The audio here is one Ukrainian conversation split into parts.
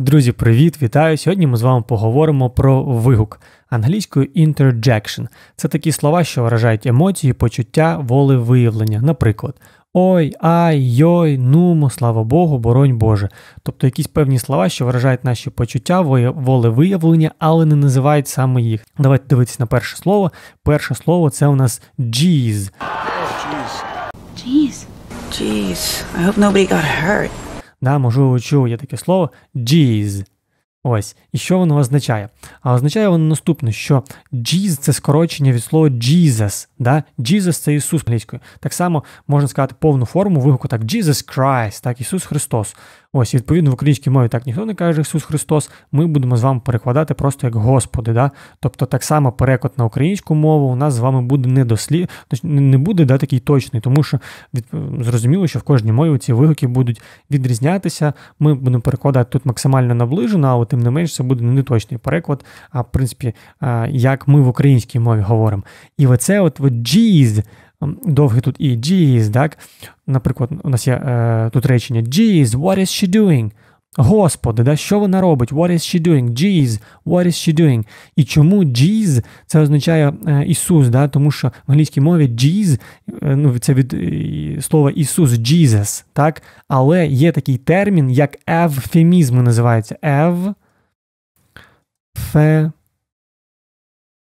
Друзі, привіт, вітаю! Сьогодні ми з вами поговоримо про вигук англійською interjection. Це такі слова, що виражають емоції, почуття, волевиявлення. Наприклад, ой, ай, йой, нумо, слава Богу, боронь Боже. Тобто якісь певні слова, що виражають наші почуття, волевиявлення, але не називають саме їх. Давайте дивитися на перше слово. Перше слово це у нас jeez. Jeez. Jeez. I hope nobody got hurt. Да, Можливо, чув є таке слово «джіз». Ось, і що воно означає? А означає воно наступне, що «джіз» – це скорочення від слова «Jesus». Да? «Jesus» – це Ісус англійською. Так само можна сказати повну форму вигуку так «Jesus Christ», так, Ісус Христос. Ось, відповідно, в українській мові так ніхто не каже Ісус Христос, ми будемо з вами перекладати просто як Господи. Да? Тобто так само переклад на українську мову у нас з вами буде не дослід... не буде да, такий точний, тому що від... зрозуміло, що в кожній мові ці вигуки будуть відрізнятися. Ми будемо перекладати тут максимально наближено, але тим не менш це буде не точний переклад, а в принципі, як ми в українській мові говоримо. І оце от, от «джіз», довге тут і geez, так? Наприклад, у нас є е, тут речення Jeez, what is she doing? Господи, да, що вона робить? What is she doing? Jeez, what is she doing? І чому Jeez це означає е, Ісус, да? тому що в англійській мові Jeez, е, ну, це від е, слова Ісус, Jesus, так? Але є такий термін, як евфемізм називається. Ев. Фе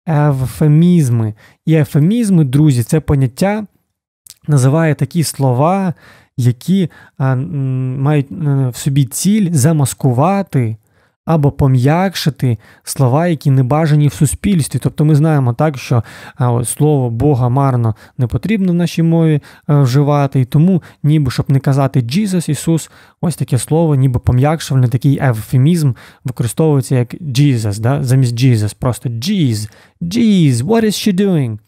ефемізми. І ефемізми, друзі, це поняття називає такі слова, які мають е, в собі ціль замаскувати або пом'якшити слова, які не бажані в суспільстві. Тобто ми знаємо так, що слово Бога марно не потрібно в нашій мові е, вживати, і тому, ніби щоб не казати «Jesus», Ісус, ось таке слово, ніби пом'якшувальний такий евфемізм використовується як «Jesus», да? замість «Jesus», просто «Jeez», «Jeez», «What is she doing?»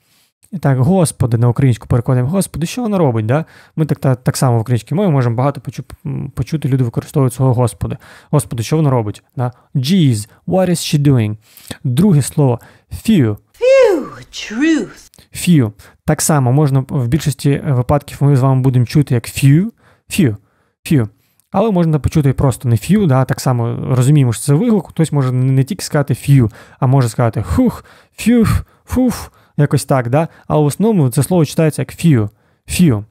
І так, Господи, на українську переконуємо, Господи, що вона робить? Да? Ми так так, так само в українській мові можемо багато почу, почути, люди використовують свого Господи. Господи, що вона робить? Да? Jeez, what is she doing? Друге слово few. Few, truth. Few. Так само можна в більшості випадків ми з вами будемо чути як few, few, few. Але можна почути просто не few, да, так само розуміємо, що це вигук, хтось може не тільки сказати few, а може сказати хух, фюф, фуф якось так, да? а в основному це слово читається як few. few.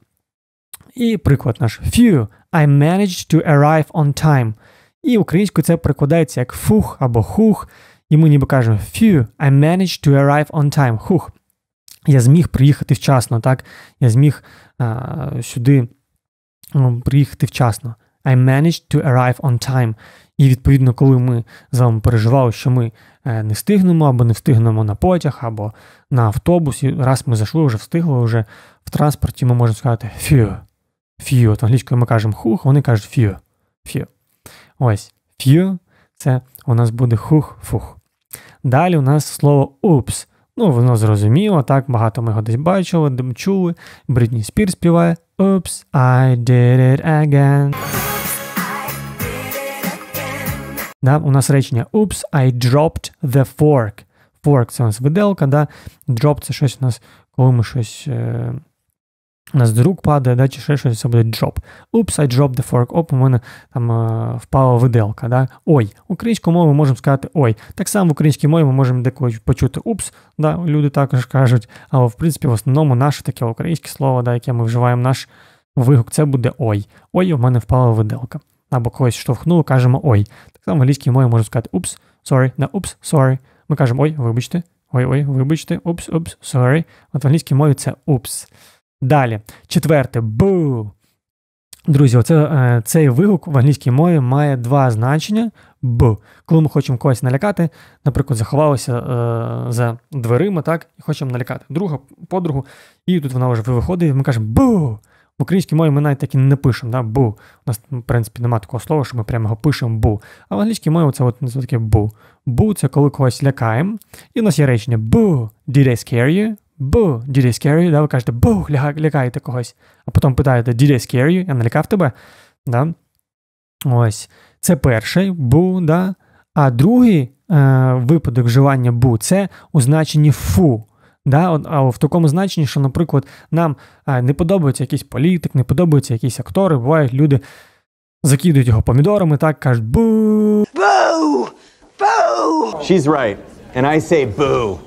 І приклад наш few. I managed to arrive on time. І українською це прикладається як фух або хух. І ми ніби кажемо few, I managed to arrive on time. Хух. Я зміг приїхати вчасно, так? Я зміг а, сюди ну, приїхати вчасно. I managed to arrive on time. І відповідно, коли ми з вами переживали, що ми е, не встигнемо або не встигнемо на потяг, або на автобус, і раз ми зайшли, вже встигли, вже в транспорті ми можемо сказати фіо. Фіо. От англійською ми кажемо хух, вони кажуть фіо. Фіо. Ось фью, це у нас буде хух-фух. Далі у нас слово упс. Ну, воно зрозуміло, так, багато ми його десь бачили, чули. Бритні Спір співає Oops, I did it again. Да? У нас речення Oops, I dropped the fork. Fork це у нас виделка, да? drop це щось у нас, коли ми щось. Е у нас з рук падає, да, чи ще щось це буде drop. Oops, I dropped the fork. Оп, у мене там е, впала виделка. Да? Ой, українською мовою ми можемо сказати ой. Так само в українській мові ми можемо деколи почути упс, да, люди також кажуть. Але в принципі, в основному наше таке українське слово, да, яке ми вживаємо, наш вигук, це буде ой. Ой, у мене впала виделка. Або когось штовхнуло, кажемо ой. Так само англійській мові можна сказати «oops», «sorry», на «oops», «sorry». Ми кажемо «ой, вибачте», «ой-ой, вибачте», упс, «oops», «sorry». От в англійській мові це «oops». Далі, четверте бу. Друзі, оце, е, цей вигук в англійській мові має два значення бу. Коли ми хочемо когось налякати, наприклад, заховалися е, за дверима, так, і хочемо налякати друга, подругу, і тут вона вже виходить, і ми кажемо бу. В українській мові ми навіть так і не пишемо, да, бу. У нас, в принципі, немає такого слова, що ми прямо його пишемо бу. А в англійській мові це, от, це таке бу. Бу це коли когось лякаємо. І в нас є речення бу, did I scare you? Бу, did I scare you? Да, Ви кажете, бу, лякаєте когось. А потім питаєте, did I scare you? Я налякав тебе. Да? Ось. Це перший бу, да. А другий е, випадок вживання бу це у значенні фу. Да, а в такому значенні, що, наприклад, нам не подобається якийсь політик, не подобаються якісь актори, бувають люди закидують його помідорами, так кажуть бу. Бу! Бу! She's right. And I say boo.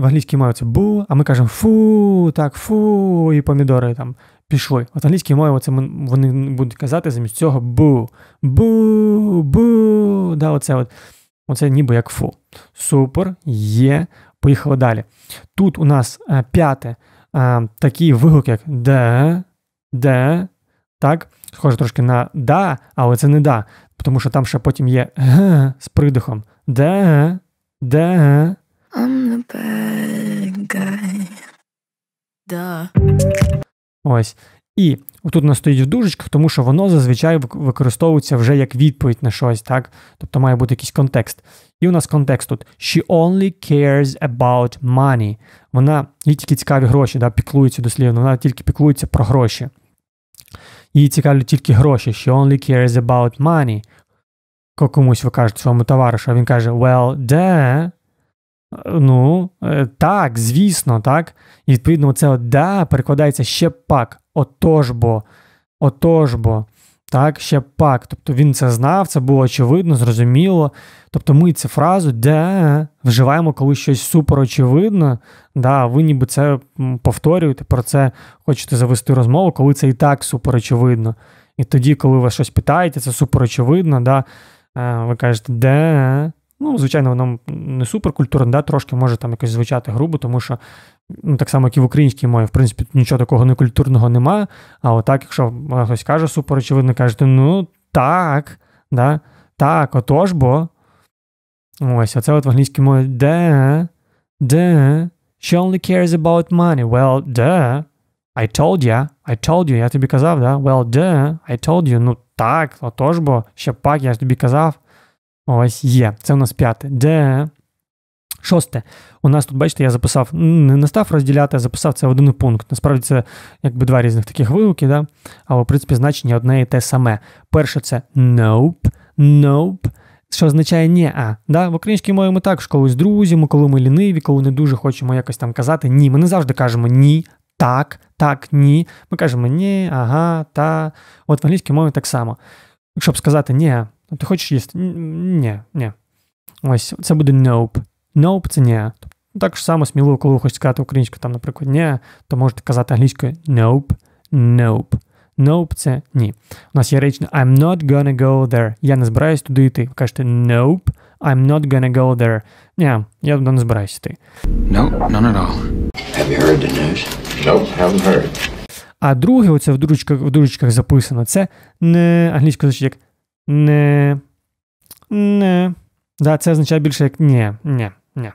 В англійській мові це бу, а ми кажемо фу, так, фу, і помідори там пішли. От англійській мові це вони будуть казати замість цього бу, бу, бу. Да, оце от. Оце ніби як фу. Супер, є. Поїхали далі. Тут у нас а, е, п'яте а, е, такі вигуки, як де, де, так, схоже трошки на да, але це не да, тому що там ще потім є г з придихом. Де, де. I'm the bad guy. Да. Ось. І тут воно стоїть в дужечках, тому що воно зазвичай використовується вже як відповідь на щось, так? Тобто має бути якийсь контекст. І у нас контекст тут She only cares about money. Вона їй тільки цікаві гроші, да, піклується дослівно, вона тільки піклується про гроші. Їй цікавлять тільки гроші. She only cares about money. Комусь ви кажете своєму товаришу, а він каже, well, де. Е, ну, е, так, звісно, так. І відповідно, це от да перекладається ще пак. Отожбо, бо, так, ще пак. Тобто він це знав, це було очевидно, зрозуміло. Тобто ми цю фразу де вживаємо, коли щось супер очевидно, да, ви ніби це повторюєте, про це хочете завести розмову, коли це і так супер очевидно. І тоді, коли ви щось питаєте, це супер очевидно, да, е, ви кажете, де. Ну, звичайно, воно не суперкультурне, да, трошки може там якось звучати грубо, тому що ну, так само, як і в українській мові, в принципі, нічого такого некультурного нема. А отак, якщо хтось каже супер очевидно, кажете, ну так, да, так, отож бо. Ось, оце от в англійській мові де, де, she only cares about money. Well, де, I told you. I told you, я тобі казав, да? Well, де, I told you, ну так, отож бо, ще пак, я ж тобі казав. Ось є. Це у нас п'яте. Де. Шосте. У нас тут, бачите, я записав, не, не став розділяти, а записав це в один пункт. Насправді це якби два різних таких вилуки, да? але в принципі значення одне і те саме. Перше це nope, nope, що означає ні а. Да? В українській мові ми також коли з друзями, коли ми ліниві, коли не дуже хочемо якось там казати ні. Ми не завжди кажемо ні, так, так, ні. Ми кажемо ні, ага, та. От в англійській мові так само. Щоб сказати ні, Ну, ти хочеш їсти? Ні, ні. Ось, це буде nope. Nope це ні. Тобто, так само сміливо, коли ви хочете сказати українською, там, наприклад, ні, то можете казати англійською nope, nope. Nope це ні. У нас є речення I'm not gonna go there. Я не збираюсь туди йти. Ви кажете nope, I'm not gonna go there. Ні, я туди не збираюсь йти. Nope, none at all. Have you heard the news? Nope, haven't heard. А друге, оце в дурочках, в дурочках записано, це не англійською звучить як не. не. Да, Це означає більше як «не», «не», «не».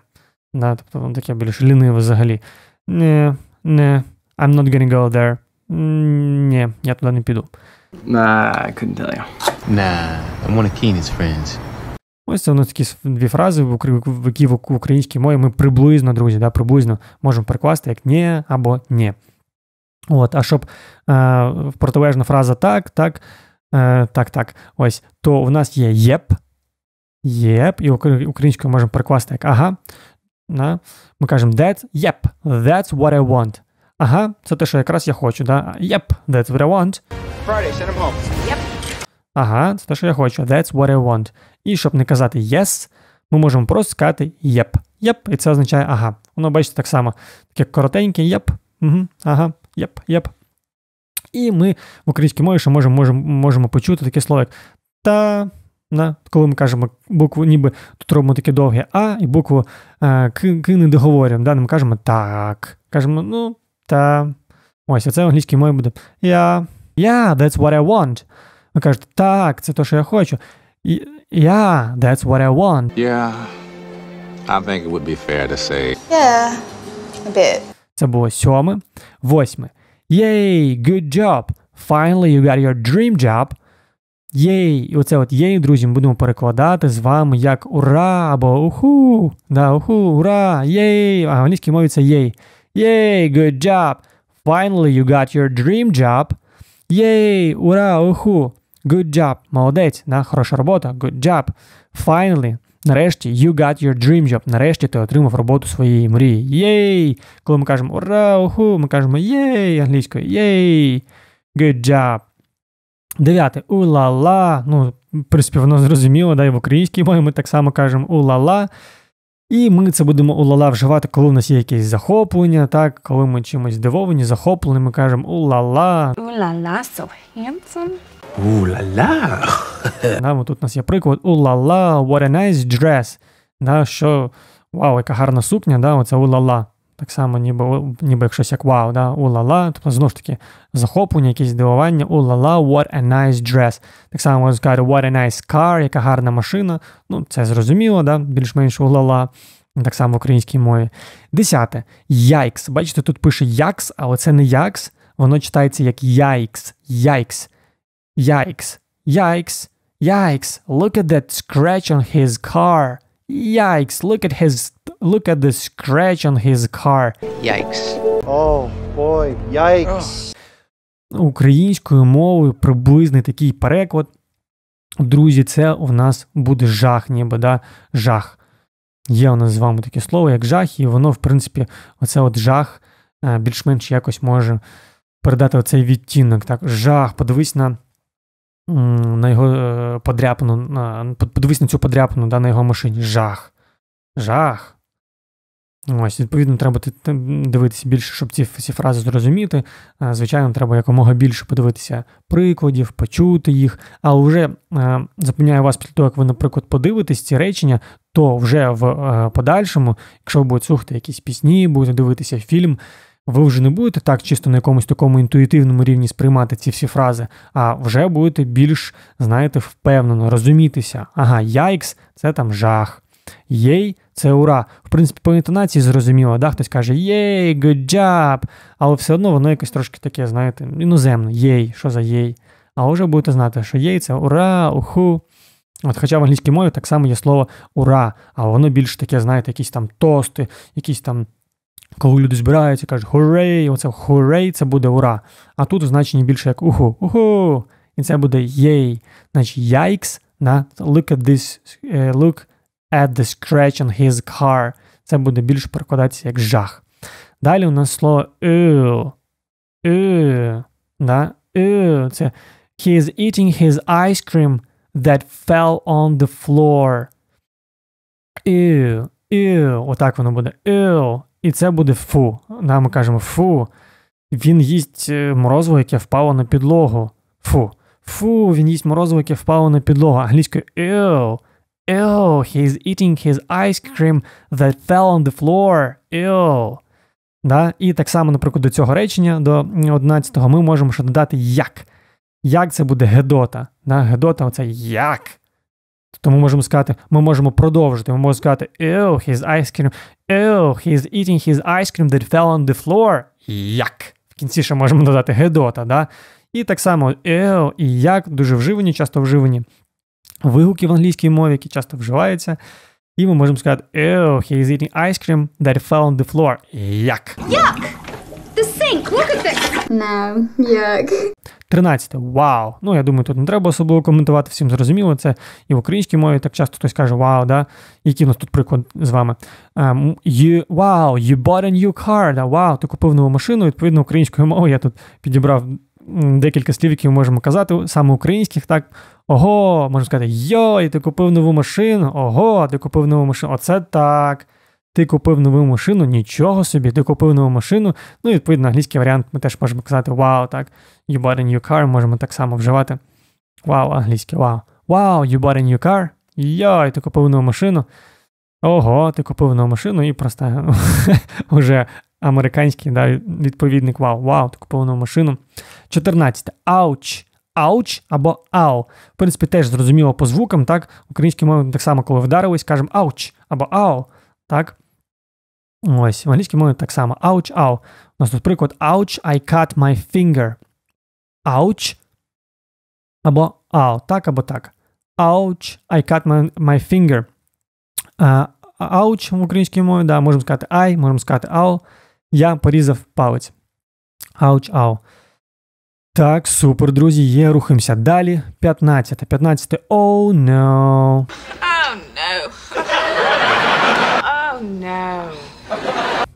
Да, Тобто воно таке більш ліниве взагалі. «Не», «не», I'm not gonna go there. «Не», я туди не піду. Nah, I couldn't tell you. Nah, I'm one of Keenan's friends. Ось це воно такі дві фрази, в які в українській мові ми приблизно, друзі, да, приблизно можемо перекласти як «не» або «не». От, А щоб е, протилежна фраза так, так, Е, так, так, ось. То в нас є єп. Єп, і українською можемо перекласти як ага. На. Ми кажемо that's yep, that's what I want. Ага, це те, що якраз я хочу. да? Yep, that's what I want. Friday, send him home. Yep. Ага, це те, що я хочу. That's what I want. І щоб не казати yes, ми можемо просто сказати yep. Yep, і це означає ага. Воно, бачите, так само. Таке коротеньке, yep, угу, ага, yep, yep. І ми в українській мові ще можемо можемо, можемо почути таке слово, як та. На, Коли ми кажемо букву, ніби тут робимо таке довге А і букву е, к, к не договорюємо. Да? Ми кажемо так. Кажемо, ну, та. Ось, а це в англійській мові буде я. Yeah. yeah, that's what I want. Ви кажете, так, це те, що я хочу. Yeah, that's what I want. Yeah. I think it would be fair to say. Yeah, a bit. Це було сьоме, восьме. Yay, good job! Finally, you got your dream job. Yay! і оце от єй, друзі, ми будемо перекладати з вами як ура або уху. Да, уху, ура, єй. А в англійській мові це єй. Єй, good job. Finally, you got your dream job. Yay! ура, уху. Good job. Молодець, на хороша робота. Good job. Finally. Нарешті you got your dream job. Нарешті ти отримав роботу своєї мрії. Єй! Коли ми кажемо ура, уху, ми кажемо єй англійською, єй, good job. Дев'яте ула-ла. Ну, в принципі, воно зрозуміло, да, і в українській мові ми так само кажемо ула-ла. І ми це будемо улала вживати, коли у нас є якесь захоплення, так, коли ми чимось здивовані, захоплені, ми кажемо улала. Улала, so handsome. Улала. Да, тут у нас є приклад улала, what a nice dress. Да, що, вау, яка гарна сукня, да, оце улала. Так само, ніби ніби як щось як вау, да, улала. тобто знову ж таки захоплення, якісь здивування, Улала, what a nice dress. Так само можна сказати, what a nice car, яка гарна машина. Ну, це зрозуміло, да, більш-менш улала. так само в українській мові. Десяте. Яйкс. Бачите, тут пише якс, але це не якс, воно читається як яйкс, яйкс, яйкс, яйкс, яйкс. Look at that scratch on his car. Яйкс. look at his Look at the scratch on his car. Yikes. Oh, boy, yikes. Українською мовою приблизний такий переклад. Друзі, це у нас буде жах, ніби да, жах. Є у нас з вами таке слово, як жах, і воно, в принципі, оце от жах е, більш-менш якось може передати оцей відтінок. Так, Жах, подивись на на його е, подряпану, подивись на цю подряпану да, на його машині. Жах. Жах. Ну, ось, відповідно, треба дивитися більше, щоб ці всі фрази зрозуміти. Е, звичайно, треба якомога більше подивитися прикладів, почути їх. Але вже е, запевняю вас, після того, як ви, наприклад, подивитесь ці речення, то вже в е, подальшому, якщо ви будете слухати якісь пісні, будете дивитися фільм, ви вже не будете так чисто на якомусь такому інтуїтивному рівні сприймати ці всі фрази, а вже будете більш, знаєте, впевнено, розумітися. Ага, яйкс це там жах. Єй це ура. В принципі, по інтонації зрозуміло, да? хтось каже єй, good job, але все одно воно якось трошки таке, знаєте, іноземне, єй, що за єй. А вже будете знати, що єй це ура, уху. От Хоча в англійській мові так само є слово ура, а воно більш таке, знаєте, якісь там тости, якісь там. Коли люди збираються, кажуть хурей, оце хурей, це буде ура. А тут у значенні більше як уху, уху. І це буде єй. Значить, яйкс. на Look at this, е, look at the scratch on his car. Це буде більше перекладатися як жах. Далі у нас слово ew. Ew. Да? Ew. Це he is eating his ice cream that fell on the floor. Ew. Ew. Отак воно буде. Ew. І це буде фу. Да, ми кажемо фу. Він їсть е, морозиво, яке впало на підлогу. Фу. Фу, він їсть морозиво, яке впало на підлогу. Англійською ew. Ew, he's eating his ice cream that fell on the floor. Ew. Да? І так само, наприклад, до цього речення, до 11-го, ми можемо ще додати як. Як це буде Гедота? Да? Гедота оце як. Тобто ми можемо сказати, ми можемо продовжити. Ми можемо сказати Ew, his ice cream. Ew, he's eating his ice cream that fell on the floor. Як. В кінці ще можемо додати Гедота. да? І так само Ew і як дуже вживані, часто вживані вигуки в англійській мові, які часто вживаються. І ми можемо сказати: Ew, he is eating ice cream that fell on the floor. Як? Як! The sink! Look at this! No, yuck. 13. Вау. Ну, я думаю, тут не треба особливо коментувати, всім зрозуміло. Це і в українській мові так часто хтось каже вау, да? Який у нас тут приклад з вами. Um, you, Wow, you bought a new car. Да? Вау, ти купив нову машину. Відповідно, українською мовою я тут підібрав декілька слів, які ми можемо казати, саме українських, так. Ого, можна сказати, йой, ти купив нову машину, ого, ти купив нову машину. Оце так. Ти купив нову машину, нічого собі, ти купив нову машину. Ну, відповідно, англійський варіант ми теж можемо казати вау, так. You bought a new car, можемо так само вживати. Вау, англійське, вау. Вау, you bought a new car. Йой, ти купив нову машину. Ого, ти купив нову машину і просто вже американський да, відповідник вау, вау, таку повну машину. 14. Ауч. Ауч або ау. В принципі, теж зрозуміло по звукам, так? Українській мові так само, коли вдарились, кажемо ауч або ау. Так? Ось, в англійській мові так само. Ауч, ау. У нас тут приклад Ауч, I cut my finger. Ауч. Або ау. Так, або так. Ауч, I cut my, my finger. Ауч uh, в українській мові, да, можемо сказати I, можемо сказати ау. Я порізав палець. Ауч, ау. Так, супер, друзі, є, рухаємося. Далі 15. 15. Оу, oh, no. Oh, no. Oh, no.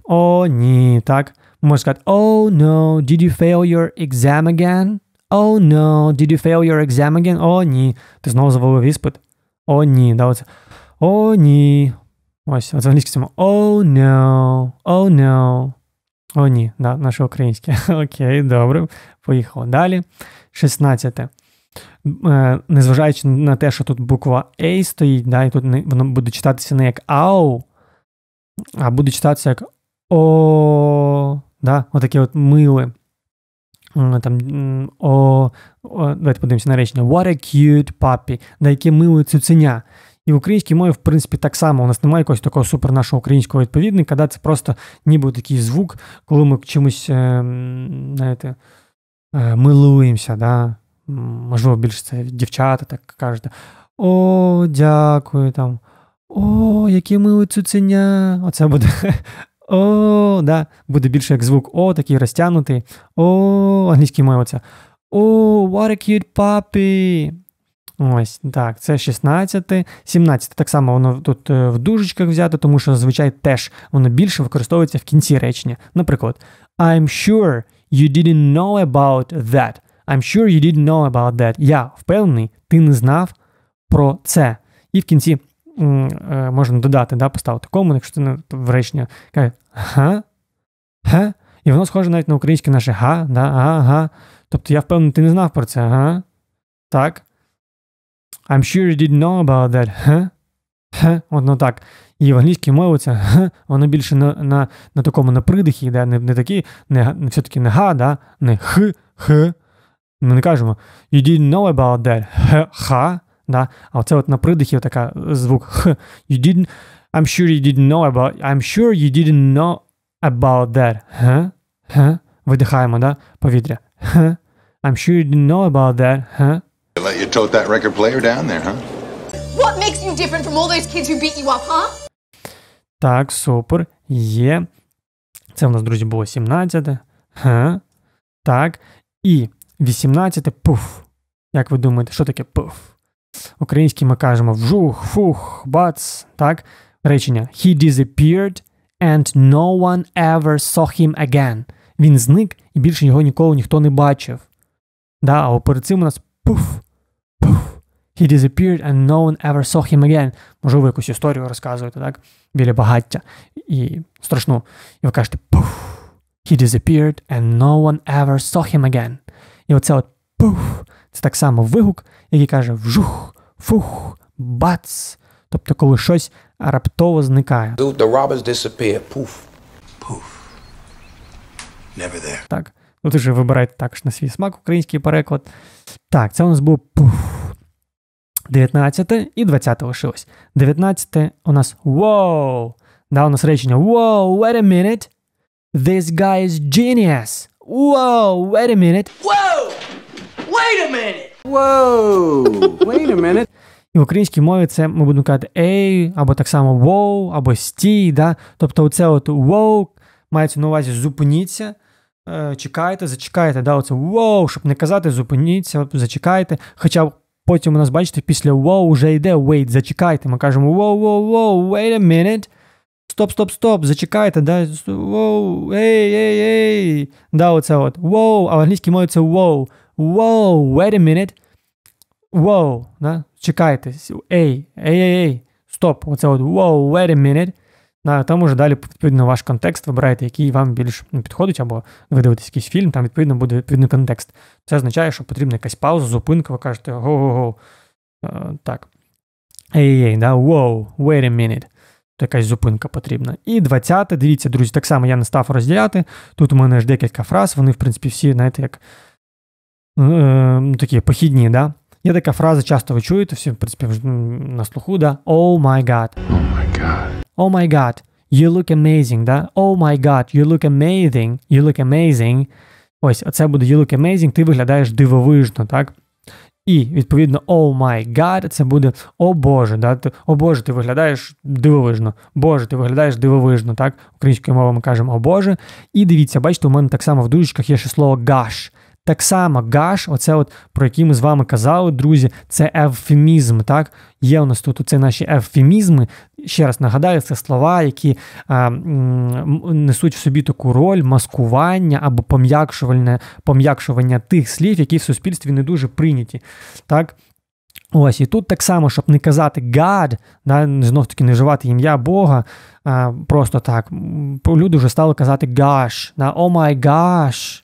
О, ні. Так. Можна сказати, oh no, did you fail your exam again? Oh no, did you fail your exam again? О, ні. Ти знову завалив іспит? О, ні. Да, оце. О, ні. Ось, оце англійське слово. Oh no, oh no. О, ні, да, наше українське. Окей, добре, поїхало далі. 16. Е, незважаючи на те, що тут буква A стоїть, да, і тут не, воно буде читатися не як ау, а буде читатися як О. да, Отакі от миле. Там, о, о, Давайте подивимося на речення. What a cute puppy, да яке миле цуценя. І в українській мові, в принципі, так само. У нас немає якогось такого супер нашого українського відповідника, да, це просто ніби такий звук, коли ми чимось е, знаєте, е, милуємося. да, Можливо, більше це дівчата так кажуть. О, дякую там. О, які миле цуценя. Оце буде. О, да, буде більше як звук О, такий розтягнутий. О, англійський мови оце. О, what a cute puppy. Ось так, це 16, 17. Так само воно тут е, в дужечках взято, тому що зазвичай теж воно більше використовується в кінці речення. Наприклад, I'm sure you didn't know about that. I'm sure you didn't know about that. Я впевнений, ти не знав про це. І в кінці е, можна додати, да, поставити кому, якщо ти в речення каже га? Га? І воно схоже навіть на українське наше га, да, ага, га. Тобто я впевнений, ти не знав про це, га? Так. I'm sure you didn't know about that, huh? Huh? Воно так. І в англійській мові це huh? воно більше на на, на такому на придихі, да? не не такі, не, все-таки не га, да? не х, х. Ми не кажемо You didn't know about that, х, ха. Да? А оце от на придихі така звук х. You didn't, I'm sure you didn't know about, I'm sure you didn't know about that, huh? Huh? Видихаємо, да? Повітря. Huh? I'm sure you didn't know about that, huh? They let you tote that record player down there, huh? What makes you different from all those kids who beat you up, huh? Так, супер, є. Це у нас, друзі, було 17. Ха. Так. І 18 пуф. Як ви думаєте, що таке пуф? Український ми кажемо вжух, фух, бац. Так. Речення He disappeared and no one ever saw him again. Він зник і більше його ніколи ніхто не бачив. Да, А перед цим у нас пуф. Poof! He disappeared and no one ever saw him again. Можливо, якусь історію розказуєте, так? Біля багаття і страшну. І ви кажете пуф! He disappeared and no one ever saw him again. І оце от пуф. Це так само вигук, який каже вжух, фух, бац. Тобто, коли щось раптово зникає. The robbers disappear. Poof. Poof. Never there. Так. Ну, ти вже вибирайте також на свій смак, український переклад. Так, це у нас був 19 і 20 лишилось. 19 у нас wow. Да, у нас речення Wow, wait a minute. This guy is genius. Wow, wait a minute. Wow! Wait a minute! Wow! Wait a minute. І в українській мові це ми будемо казати ей, або так само воу, або стій. да? Тобто оце от воу мається на увазі зупиніться. Е, чекайте, зачекайте, да, оце вау, щоб не казати, зупиніться, зачекайте. Хоча потім у нас, бачите, після вау вже йде wait, зачекайте. Ми кажемо вау, вау, вау, wait a minute. Стоп, стоп, стоп, зачекайте, да, вау, ей, ей, ей. Да, оце от, вау, а в англійській мові це вау, вау, wait a minute. Вау, да, чекайте, ей, ей, ей, стоп, оце от, вау, wait a minute. На тому ж далі, відповідно, ваш контекст вибираєте, який вам більш ну, підходить, або ви дивитесь якийсь фільм, там відповідно буде відповідний контекст. Це означає, що потрібна якась пауза, зупинка, ви кажете го-го-го. Е, так. Ей-ей, да, воу, wait a minute. То якась зупинка потрібна. І 20 те дивіться, друзі, так само я не став розділяти. Тут у мене ж декілька фраз, вони, в принципі, всі, знаєте, як е, ну, такі похідні, да? Є така фраза, часто ви чуєте, всі, в принципі, на слуху, да? Oh my god. Oh my god. Oh my God, you look amazing, да? Oh my God, you look amazing, you look amazing. Ось, оце буде you look amazing, ти виглядаєш дивовижно, так? І, відповідно, oh my God, це буде о Боже, да? о Боже, ти виглядаєш дивовижно. Боже, ти виглядаєш дивовижно, так? Українською мовою ми кажемо о Боже. І дивіться, бачите, у мене так само в дужечках є ще слово gosh. Так само гаш, оце от про які ми з вами казали, друзі, це евфемізм. Так, є у нас тут оце наші евфемізми. Ще раз нагадаю, це слова, які а, м, несуть в собі таку роль маскування або пом'якшування пом'якшування тих слів, які в суспільстві не дуже прийняті. Так. Ось і тут так само, щоб не казати God, да, знов таки не вживати ім'я Бога. а, Просто так. Люди вже стали казати gosh, да, oh my gosh,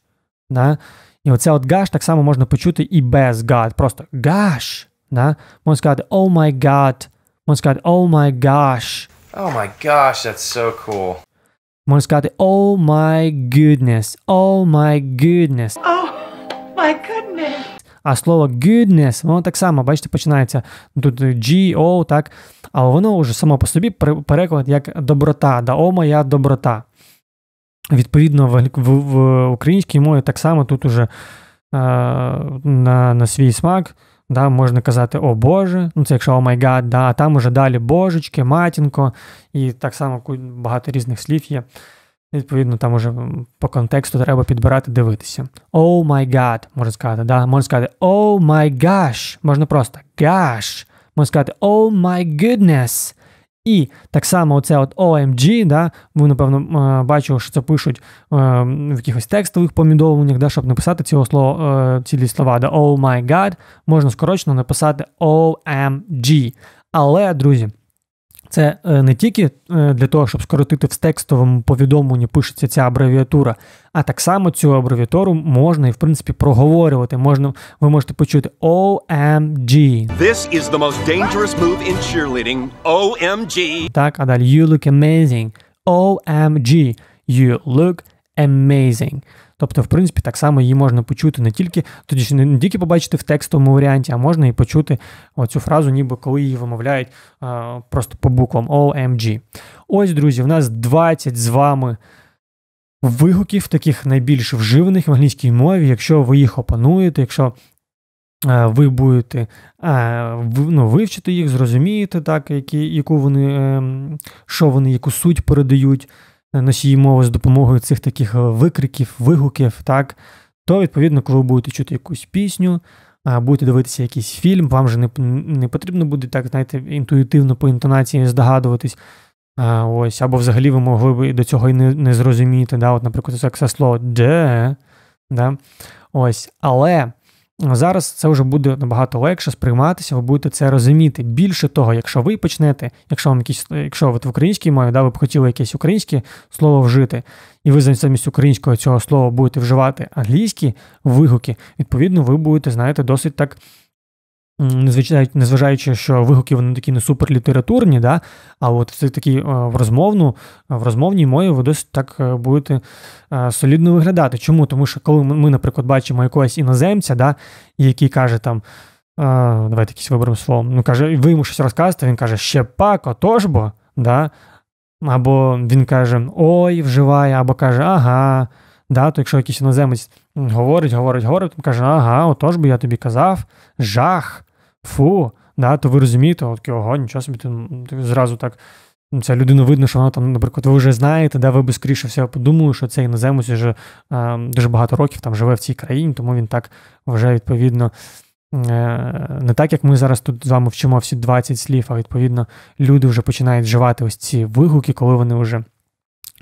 да, і оце от гаш так само можна почути і без God. Просто гаш. Да? Можна сказати «Oh my God». Можна сказати «Oh my gosh». «Oh my gosh, that's so cool». Можна сказати «Oh my goodness», «Oh my goodness». «Oh my goodness». А слово «goodness», воно так само, бачите, починається тут G, O, так? Але воно вже само по собі переклад як доброта, да, о моя доброта. Відповідно, в, в, в українській мові так само тут уже е, на на свій смак да, можна казати О Боже, ну це якщо о май гад, а там уже далі Божечки, матінко, і так само багато різних слів є. Відповідно, там уже по контексту треба підбирати, дивитися. О май гад, можна сказати, да? можна сказати о май гаш, можна просто гаш, можна сказати о май goodness, і так само оце от OMG, да, ви, напевно, е, бачили, що це пишуть е, в якихось текстових помідовленнях, да, щоб написати цього слова, е, цілі слова да, Oh my God, можна скорочено написати OMG. Але, друзі, це е, не тільки е, для того, щоб скоротити в текстовому повідомленні пишеться ця абревіатура, а так само цю абревіатуру можна і в принципі проговорювати. Можна, ви можете почути OMG. Ем This is the most dangerous move in cheerleading. OMG. Ем так, а далі you look amazing. OMG. Ем you look amazing. Тобто, в принципі, так само її можна почути не тільки, тоді ж не тільки побачити в текстовому варіанті, а можна і почути оцю фразу, ніби коли її вимовляють просто по буквам OMG. Ось, друзі, в нас 20 з вами. Вигуків, таких найбільш вживаних в англійській мові, якщо ви їх опануєте, якщо е, ви будете е, в, ну, вивчити їх, зрозумієте, так, які, яку вони, е, що вони, яку суть передають, носії мови з допомогою цих таких е, викриків, вигуків, так, то, відповідно, коли ви будете чути якусь пісню, будете дивитися якийсь фільм, вам же не не потрібно буде так, знаєте, інтуїтивно по інтонації здогадуватись. А, ось, Або взагалі ви могли б до цього і не не зрозуміти. Да? От, Наприклад, це слово де. Да? Ось, Але Зараз це вже буде набагато легше сприйматися, ви будете це розуміти. Більше того, якщо ви почнете, якщо вам якісь, якщо ви в українській мові, да, ви б хотіли якесь українське слово вжити, і ви замість українського цього слова будете вживати англійські вигуки, відповідно, ви будете, знаєте, досить так незважаючи, що вигуки вони такі не суперлітературні, да? а от це такі е, в розмовну, в розмовній мові ви досить так е, будете е, солідно виглядати. Чому? Тому що коли ми, наприклад, бачимо якогось іноземця, да, який каже там. Uh, давайте якісь виберемо слово. Ну, каже, ви йому щось розказуєте, він каже, ще пак, отожбо, да? або він каже, ой, вживає, або каже, ага. Да? То якщо якийсь іноземець говорить, говорить, говорить, він каже, ага, отож бо я тобі казав, жах, фу, да, то ви розумієте, от, ого, нічого собі ти, ти зразу так. Ну, ця людина видно, що вона там, наприклад, ви вже знаєте, да, ви би скоріше все подумали, що цей іноземець вже е, дуже багато років там живе в цій країні, тому він так вже відповідно. Е, не так, як ми зараз тут з вами вчимо всі 20 слів, а відповідно люди вже починають вживати ось ці вигуки, коли вони вже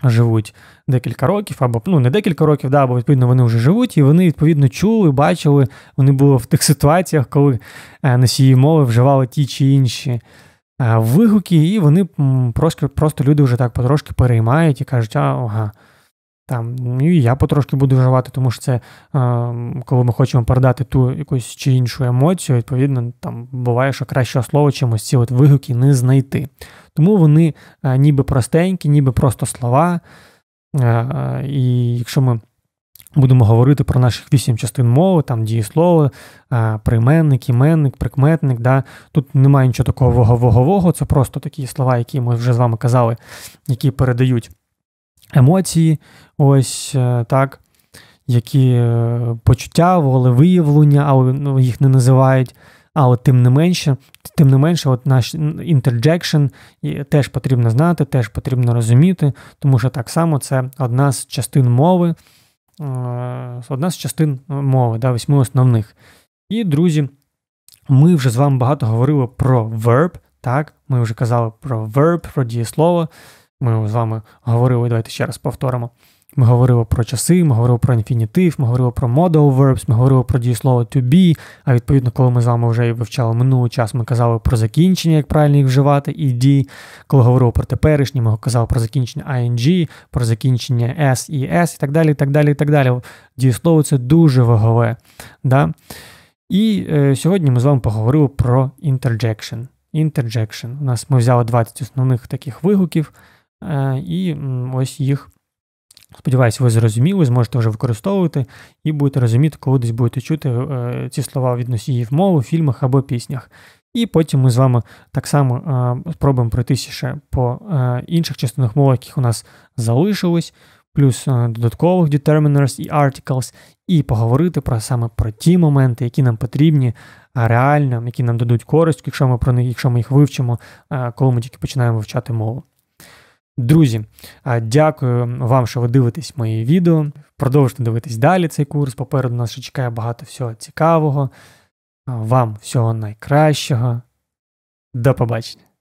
живуть декілька років, або ну не декілька років, да, або відповідно вони вже живуть, і вони відповідно чули, бачили, вони були в тих ситуаціях, коли е, носії мови вживали ті чи інші е, вигуки, і вони просто, просто люди вже так потрошки переймають і кажуть, а ага. Там, ну, і я потрошки буду вживати, тому що це коли ми хочемо передати ту якусь чи іншу емоцію, відповідно, там буває, що кращого слова чимось ці от вигуки не знайти. Тому вони ніби простенькі, ніби просто слова. І якщо ми будемо говорити про наших вісім частин мови, там дієслово, прийменник, іменник, прикметник, да, тут немає нічого такого вогового, це просто такі слова, які ми вже з вами казали, які передають емоції, ось е, так, які е, почуття, волевиявлення, а ну, їх не називають. Але тим не менше, тим не менше, от наш інтерджекшн теж потрібно знати, теж потрібно розуміти, тому що так само це одна з частин мови, е, одна з частин мови, да, восьми основних. І, друзі, ми вже з вами багато говорили про verb, так, ми вже казали про verb, про дієслово. Ми з вами говорили, давайте ще раз повторимо. Ми говорили про часи, ми говорили про інфінітив, ми говорили про modal verbs, ми говорили про дієслово to be, а відповідно, коли ми з вами вже вивчали минулий час, ми казали про закінчення, як правильно їх вживати, і D, Коли говорили про теперішнє, ми казали про закінчення ING, про закінчення S і S і так далі. і так далі, і так далі. Дієслово це дуже вагове. Да? І е, сьогодні ми з вами поговорили про interjection. Interjection. У нас ми взяли 20 основних таких вигуків. Е, і ось їх, сподіваюся, ви зрозуміли, зможете вже використовувати і будете розуміти, коли десь будете чути е, ці слова від в мови, в фільмах або піснях. І потім ми з вами так само е, спробуємо пройтися ще по інших частинах мови, яких у нас залишилось, плюс додаткових determiners і articles, і поговорити про саме про ті моменти, які нам потрібні а реально, які нам дадуть користь, якщо ми про них, якщо ми їх вивчимо, коли ми тільки починаємо вивчати мову. Друзі, дякую вам, що ви дивитесь мої відео. Продовжуйте дивитись далі цей курс. Попереду нас ще чекає багато всього цікавого. Вам всього найкращого. До побачення!